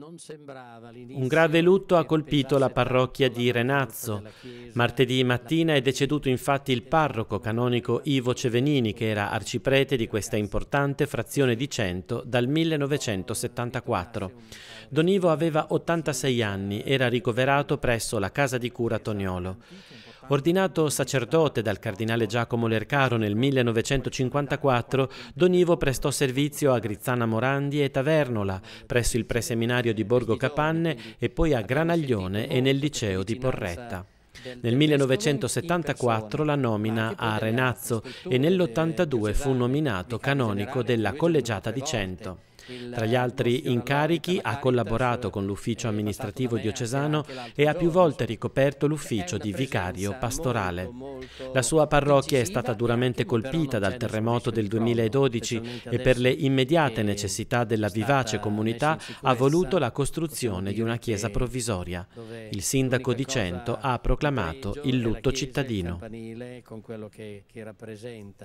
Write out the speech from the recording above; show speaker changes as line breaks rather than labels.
Un grave lutto ha colpito la parrocchia di Renazzo. Martedì mattina è deceduto infatti il parroco canonico Ivo Cevenini, che era arciprete di questa importante frazione di Cento dal 1974. Don Ivo aveva 86 anni, era ricoverato presso la casa di cura Toniolo. Ordinato sacerdote dal cardinale Giacomo Lercaro nel 1954, Don Ivo prestò servizio a Grizzana Morandi e Tavernola, presso il preseminario di Borgo Capanne e poi a Granaglione e nel liceo di Porretta. Nel 1974 la nomina a Renazzo e nell'82 fu nominato canonico della collegiata di Cento. Tra gli altri incarichi ha collaborato con l'ufficio amministrativo diocesano e ha più volte ricoperto l'ufficio di vicario pastorale. La sua parrocchia è stata duramente colpita dal terremoto del 2012 e per le immediate necessità della vivace comunità ha voluto la costruzione di una chiesa provvisoria. Il sindaco di Cento ha proclamato il lutto cittadino.